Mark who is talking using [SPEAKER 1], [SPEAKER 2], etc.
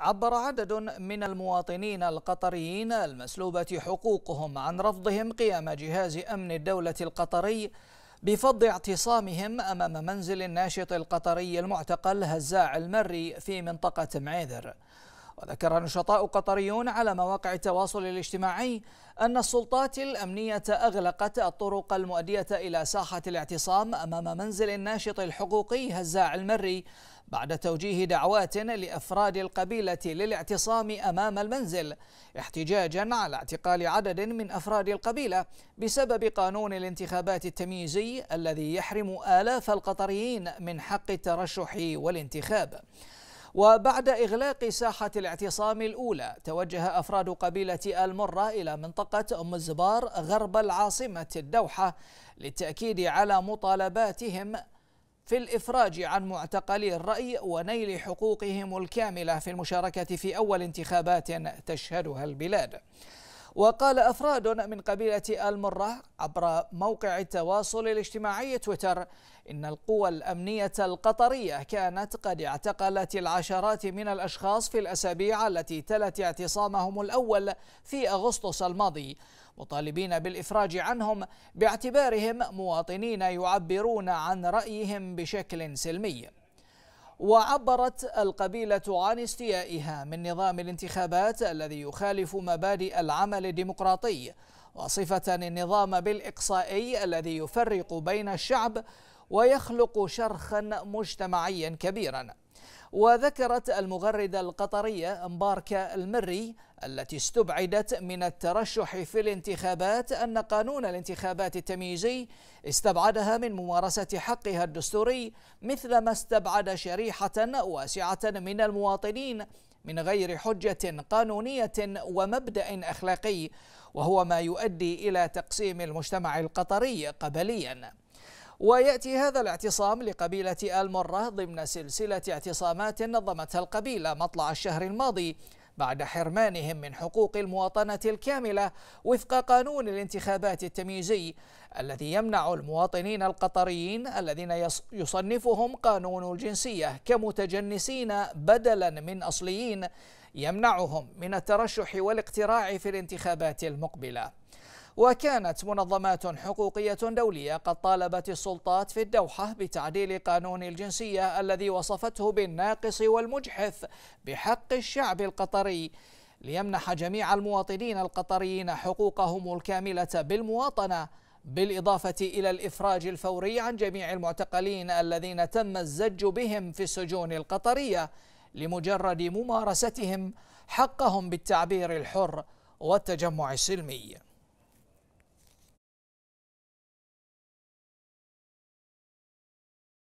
[SPEAKER 1] عبر عدد من المواطنين القطريين المسلوبة حقوقهم عن رفضهم قيام جهاز أمن الدولة القطري بفض اعتصامهم أمام منزل الناشط القطري المعتقل هزاع المري في منطقة معيذر وذكر نشطاء قطريون على مواقع التواصل الاجتماعي أن السلطات الأمنية أغلقت الطرق المؤدية إلى ساحة الاعتصام أمام منزل الناشط الحقوقي هزاع المري بعد توجيه دعوات لأفراد القبيلة للاعتصام أمام المنزل احتجاجا على اعتقال عدد من أفراد القبيلة بسبب قانون الانتخابات التمييزي الذي يحرم آلاف القطريين من حق الترشح والانتخاب وبعد إغلاق ساحة الاعتصام الأولى توجه أفراد قبيلة المرة إلى منطقة أم الزبار غرب العاصمة الدوحة للتأكيد على مطالباتهم في الإفراج عن معتقلي الرأي ونيل حقوقهم الكاملة في المشاركة في أول انتخابات تشهدها البلاد وقال أفراد من قبيلة المرة عبر موقع التواصل الاجتماعي تويتر إن القوى الأمنية القطرية كانت قد اعتقلت العشرات من الأشخاص في الأسابيع التي تلت اعتصامهم الأول في أغسطس الماضي مطالبين بالإفراج عنهم باعتبارهم مواطنين يعبرون عن رأيهم بشكل سلمي وعبرت القبيلة عن استيائها من نظام الانتخابات الذي يخالف مبادئ العمل الديمقراطي وصفة النظام بالإقصائي الذي يفرق بين الشعب ويخلق شرخا مجتمعيا كبيرا وذكرت المغردة القطرية مباركة المري التي استبعدت من الترشح في الانتخابات أن قانون الانتخابات التمييزي استبعدها من ممارسة حقها الدستوري مثلما استبعد شريحة واسعة من المواطنين من غير حجة قانونية ومبدأ أخلاقي وهو ما يؤدي إلى تقسيم المجتمع القطري قبلياً ويأتي هذا الاعتصام لقبيلة آل مرة ضمن سلسلة اعتصامات نظمتها القبيلة مطلع الشهر الماضي بعد حرمانهم من حقوق المواطنة الكاملة وفق قانون الانتخابات التمييزي الذي يمنع المواطنين القطريين الذين يصنفهم قانون الجنسية كمتجنسين بدلا من أصليين يمنعهم من الترشح والاقتراع في الانتخابات المقبله وكانت منظمات حقوقية دولية قد طالبت السلطات في الدوحة بتعديل قانون الجنسية الذي وصفته بالناقص والمجحف بحق الشعب القطري ليمنح جميع المواطنين القطريين حقوقهم الكاملة بالمواطنة بالإضافة إلى الإفراج الفوري عن جميع المعتقلين الذين تم الزج بهم في السجون القطرية لمجرد ممارستهم حقهم بالتعبير الحر والتجمع السلمي